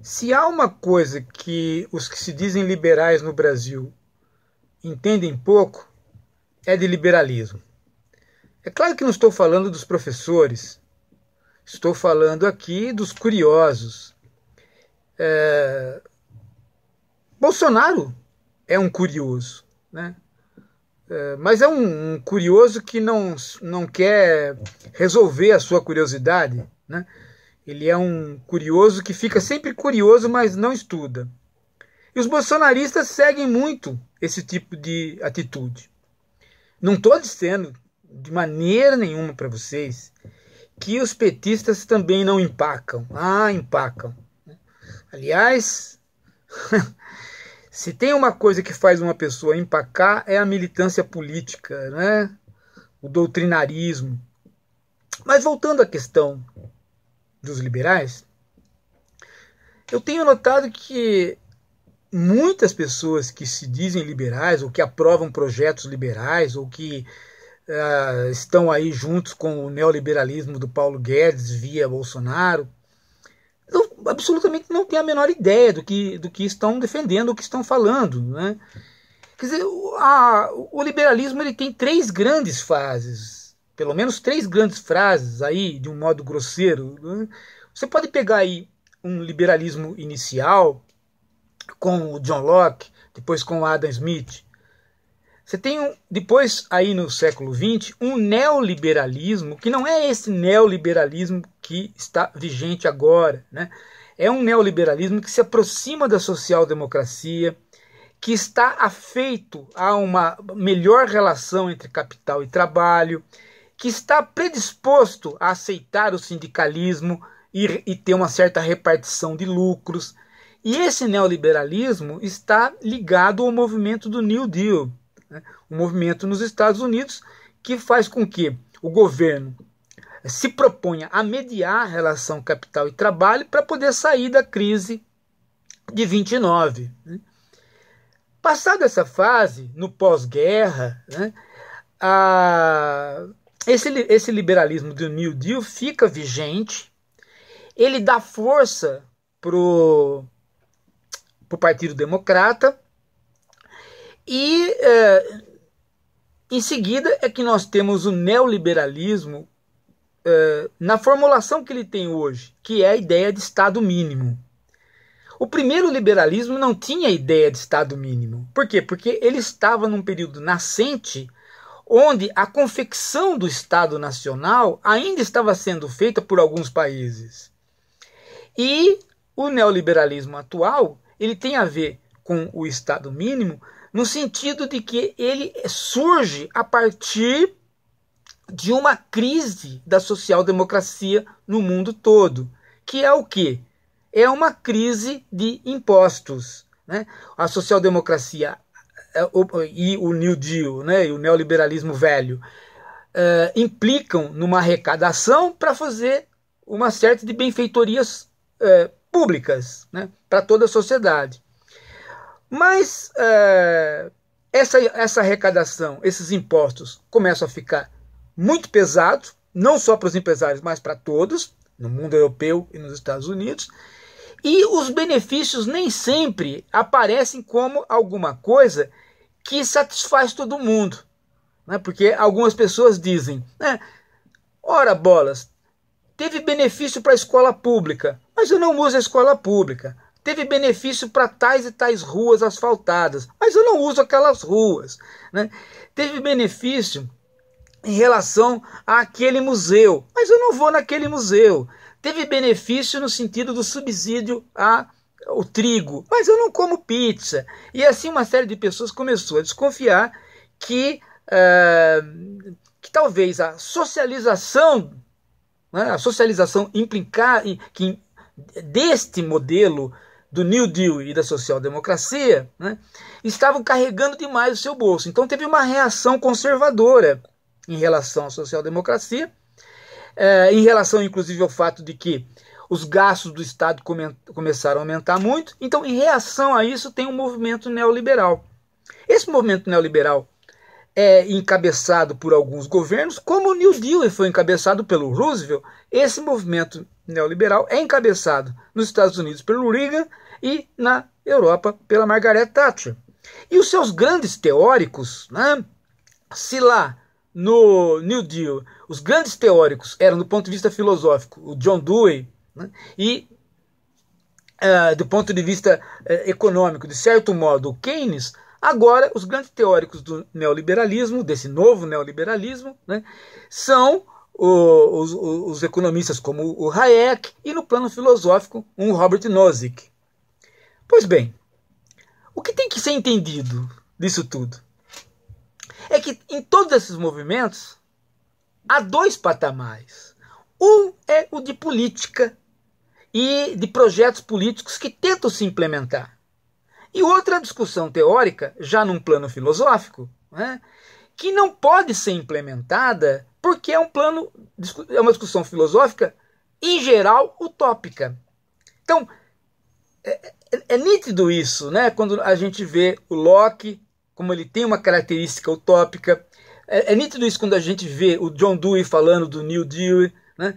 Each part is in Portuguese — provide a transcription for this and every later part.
Se há uma coisa que os que se dizem liberais no Brasil entendem pouco, é de liberalismo. É claro que não estou falando dos professores, estou falando aqui dos curiosos. É... Bolsonaro é um curioso, né? É, mas é um, um curioso que não, não quer resolver a sua curiosidade, né? Ele é um curioso que fica sempre curioso, mas não estuda. E os bolsonaristas seguem muito esse tipo de atitude. Não estou dizendo de maneira nenhuma para vocês que os petistas também não empacam. Ah, empacam. Aliás, se tem uma coisa que faz uma pessoa empacar é a militância política, né? o doutrinarismo. Mas voltando à questão dos liberais, eu tenho notado que muitas pessoas que se dizem liberais ou que aprovam projetos liberais ou que uh, estão aí juntos com o neoliberalismo do Paulo Guedes via Bolsonaro não, absolutamente não têm a menor ideia do que, do que estão defendendo, o que estão falando, né? Quer dizer, a, o liberalismo ele tem três grandes fases pelo menos três grandes frases aí, de um modo grosseiro. Né? Você pode pegar aí um liberalismo inicial com o John Locke, depois com o Adam Smith. Você tem um, depois aí no século XX um neoliberalismo que não é esse neoliberalismo que está vigente agora, né? É um neoliberalismo que se aproxima da social-democracia, que está afeito a uma melhor relação entre capital e trabalho, que está predisposto a aceitar o sindicalismo e, e ter uma certa repartição de lucros. E esse neoliberalismo está ligado ao movimento do New Deal, né? um movimento nos Estados Unidos que faz com que o governo se proponha a mediar a relação capital e trabalho para poder sair da crise de 29. Né? Passada essa fase, no pós-guerra, né, a, esse, esse liberalismo do New Deal fica vigente, ele dá força para o Partido Democrata, e é, em seguida é que nós temos o neoliberalismo é, na formulação que ele tem hoje, que é a ideia de Estado mínimo. O primeiro liberalismo não tinha ideia de Estado mínimo. Por quê? Porque ele estava num período nascente onde a confecção do Estado Nacional ainda estava sendo feita por alguns países. E o neoliberalismo atual, ele tem a ver com o Estado mínimo, no sentido de que ele surge a partir de uma crise da social-democracia no mundo todo, que é o que? É uma crise de impostos. Né? A social-democracia é, e o New Deal, né, e o neoliberalismo velho, uh, implicam numa arrecadação para fazer uma série de benfeitorias uh, públicas né, para toda a sociedade. Mas uh, essa, essa arrecadação, esses impostos começam a ficar muito pesados, não só para os empresários, mas para todos, no mundo europeu e nos Estados Unidos. E os benefícios nem sempre aparecem como alguma coisa que satisfaz todo mundo. Né? Porque algumas pessoas dizem, né? ora bolas, teve benefício para a escola pública, mas eu não uso a escola pública. Teve benefício para tais e tais ruas asfaltadas, mas eu não uso aquelas ruas. Né? Teve benefício em relação àquele museu, mas eu não vou naquele museu teve benefício no sentido do subsídio a o trigo, mas eu não como pizza. E assim uma série de pessoas começou a desconfiar que, uh, que talvez a socialização, né, a socialização implicar que deste modelo do New Deal e da social-democracia, né, estavam carregando demais o seu bolso. Então teve uma reação conservadora em relação à social-democracia é, em relação inclusive ao fato de que os gastos do Estado come começaram a aumentar muito. Então, em reação a isso, tem um movimento neoliberal. Esse movimento neoliberal é encabeçado por alguns governos, como o New Deal foi encabeçado pelo Roosevelt. Esse movimento neoliberal é encabeçado nos Estados Unidos pelo Reagan e na Europa pela Margaret Thatcher. E os seus grandes teóricos, né, se lá no New Deal os grandes teóricos eram, do ponto de vista filosófico, o John Dewey, né? e uh, do ponto de vista uh, econômico, de certo modo, o Keynes. Agora, os grandes teóricos do neoliberalismo, desse novo neoliberalismo, né? são os, os, os, economistas como o Hayek e, no plano filosófico, um Robert Nozick. Pois bem, o que tem que ser entendido disso tudo? É que em todos esses movimentos há dois patamares. Um é o de política e de projetos políticos que tentam se implementar. E outra discussão teórica, já num plano filosófico, né, que não pode ser implementada porque é um plano, é uma discussão filosófica, em geral, utópica. Então, é, é, é nítido isso, né? Quando a gente vê o Locke, como ele tem uma característica utópica, é, é nítido isso quando a gente vê o John Dewey falando do New Dewey, né?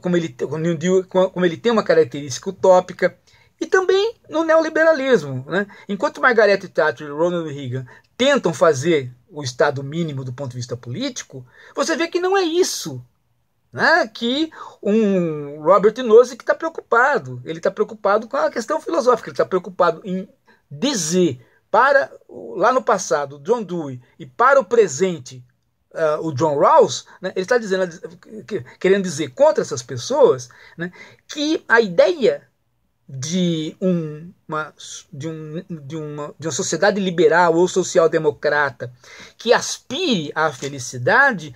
como ele, New como ele tem uma característica utópica, e também no neoliberalismo. Né? Enquanto Margaret Thatcher e Ronald Reagan tentam fazer o Estado mínimo do ponto de vista político, você vê que não é isso. Né? Que um Robert Nozick que está preocupado, ele está preocupado com a questão filosófica, ele está preocupado em dizer para lá no passado, John Dewey, e para o presente, uh, o John Rawls, né, ele está dizendo, tá querendo dizer contra essas pessoas, né, que a ideia de uma, de, um, de, uma, de uma sociedade liberal ou social-democrata que aspire à felicidade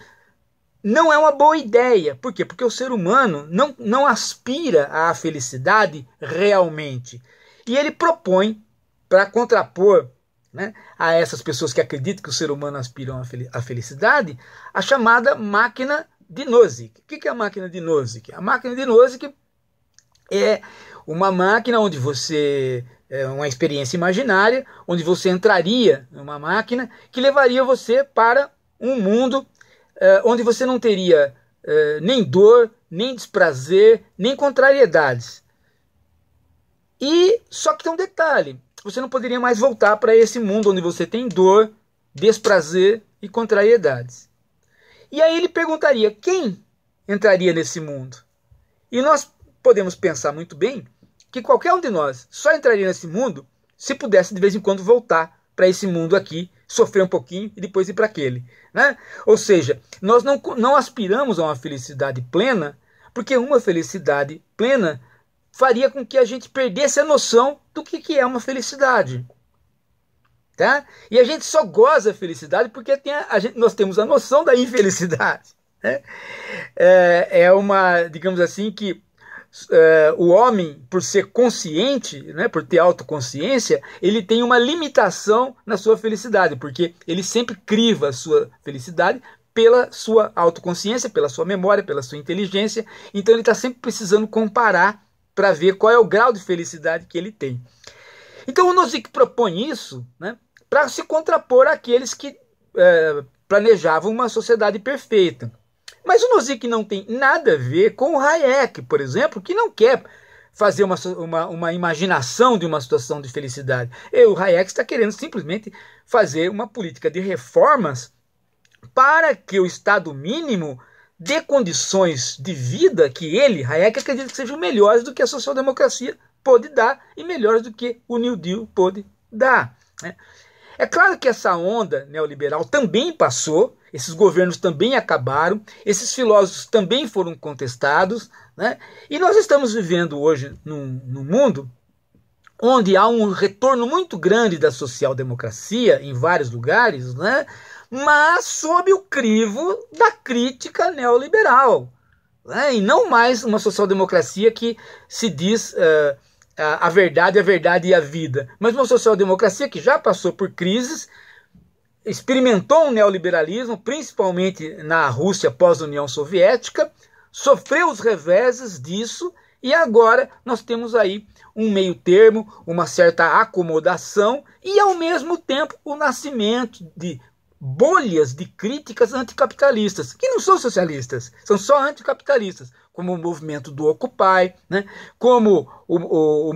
não é uma boa ideia. Por quê? Porque o ser humano não, não aspira à felicidade realmente. E ele propõe, para contrapor né, a essas pessoas que acreditam que o ser humano aspira à felicidade, a chamada máquina de Nozick. O que é a máquina de Nozick? A máquina de Nozick é uma máquina onde você é uma experiência imaginária, onde você entraria numa máquina que levaria você para um mundo é, onde você não teria é, nem dor, nem desprazer, nem contrariedades. E só que tem um detalhe: você não poderia mais voltar para esse mundo onde você tem dor, desprazer e contrariedades. E aí ele perguntaria: quem entraria nesse mundo? E nós podemos pensar muito bem que qualquer um de nós só entraria nesse mundo se pudesse de vez em quando voltar para esse mundo aqui, sofrer um pouquinho e depois ir para aquele. Né? Ou seja, nós não, não aspiramos a uma felicidade plena, porque uma felicidade plena faria com que a gente perdesse a noção do que, que é uma felicidade. Tá? E a gente só goza da felicidade porque a, a gente, nós temos a noção da infelicidade. Né? É, é uma, digamos assim, que é, o homem, por ser consciente, né, por ter autoconsciência, ele tem uma limitação na sua felicidade, porque ele sempre criva a sua felicidade pela sua autoconsciência, pela sua memória, pela sua inteligência. Então ele está sempre precisando comparar para ver qual é o grau de felicidade que ele tem. Então o Nozick propõe isso né, para se contrapor àqueles que é, planejavam uma sociedade perfeita. Mas o Nozick não tem nada a ver com o Hayek, por exemplo, que não quer fazer uma, uma, uma imaginação de uma situação de felicidade. E o Hayek está querendo simplesmente fazer uma política de reformas para que o Estado mínimo dê condições de vida que ele, Hayek, acredita que sejam melhores do que a social-democracia pode dar e melhores do que o New Deal pode dar. Né? É claro que essa onda neoliberal também passou, esses governos também acabaram, esses filósofos também foram contestados, né? e nós estamos vivendo hoje num, num mundo onde há um retorno muito grande da social-democracia em vários lugares, né? mas sob o crivo da crítica neoliberal. Né? E não mais uma social-democracia que se diz uh, a, a verdade, a verdade e a vida, mas uma social-democracia que já passou por crises, experimentou um neoliberalismo, principalmente na Rússia pós-União Soviética, sofreu os reveses disso e agora nós temos aí um meio termo, uma certa acomodação e ao mesmo tempo o nascimento de bolhas de críticas anticapitalistas, que não são socialistas, são só anticapitalistas, como o movimento do Occupy, né? como o,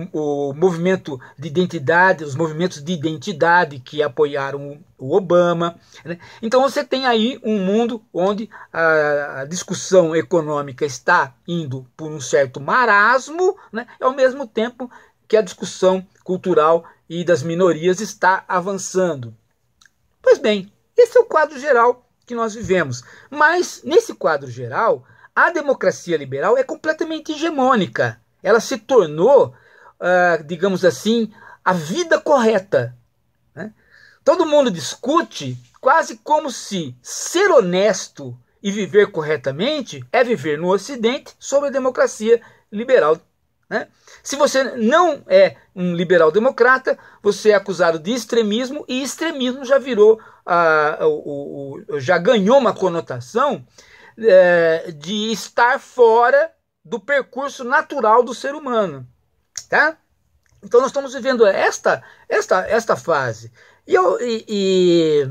o, o movimento de identidade, os movimentos de identidade que apoiaram o Obama. Né? Então você tem aí um mundo onde a discussão econômica está indo por um certo marasmo, né? ao mesmo tempo que a discussão cultural e das minorias está avançando. Pois bem, esse é o quadro geral que nós vivemos. Mas, nesse quadro geral, a democracia liberal é completamente hegemônica. Ela se tornou, uh, digamos assim, a vida correta. Né? Todo mundo discute quase como se ser honesto e viver corretamente é viver no Ocidente sobre a democracia liberal né? Se você não é um liberal democrata, você é acusado de extremismo e extremismo já virou, ah, o, o, já ganhou uma conotação é, de estar fora do percurso natural do ser humano, tá? Então nós estamos vivendo esta esta esta fase e, eu, e, e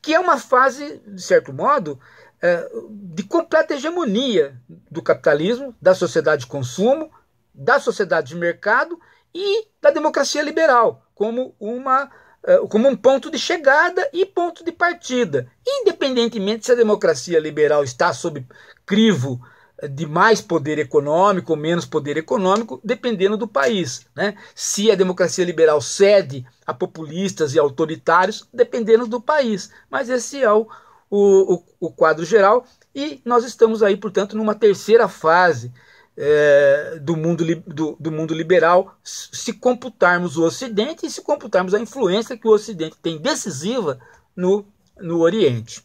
que é uma fase de certo modo é, de completa hegemonia do capitalismo, da sociedade de consumo, da sociedade de mercado e da democracia liberal como uma eh, como um ponto de chegada e ponto de partida, independentemente se a democracia liberal está sob crivo eh, de mais poder econômico ou menos poder econômico, dependendo do país. Né? Se a democracia liberal cede a populistas e autoritários, dependendo do país. Mas esse é o, o, o quadro geral e nós estamos aí, portanto, numa terceira fase é, do, mundo do, do, mundo liberal se computarmos o Ocidente e se computarmos a influência que o Ocidente tem decisiva no, no Oriente.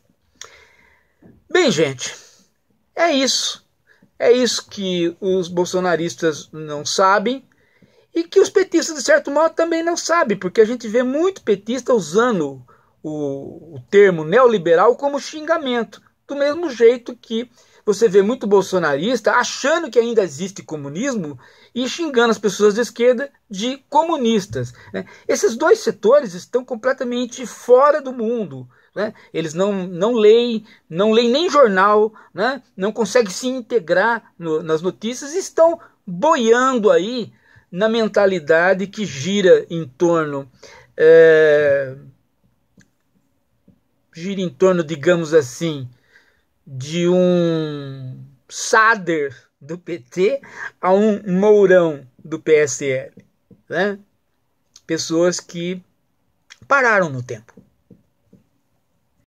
Bem, gente, é isso. É isso que os bolsonaristas não sabem e que os petistas, de certo modo, também não sabem, porque a gente vê muito petista usando o, o termo neoliberal como xingamento, do mesmo jeito que você vê muito bolsonarista achando que ainda existe comunismo e xingando as pessoas de esquerda de comunistas. Né? Esses dois setores estão completamente fora do mundo. Né? Eles não, não leem, não leem nem jornal, né? não conseguem se integrar no, nas notícias e estão boiando aí na mentalidade que gira em torno. É, gira em torno, digamos assim, de um Sader do PT a um Mourão do PSL. Né? Pessoas que pararam no tempo.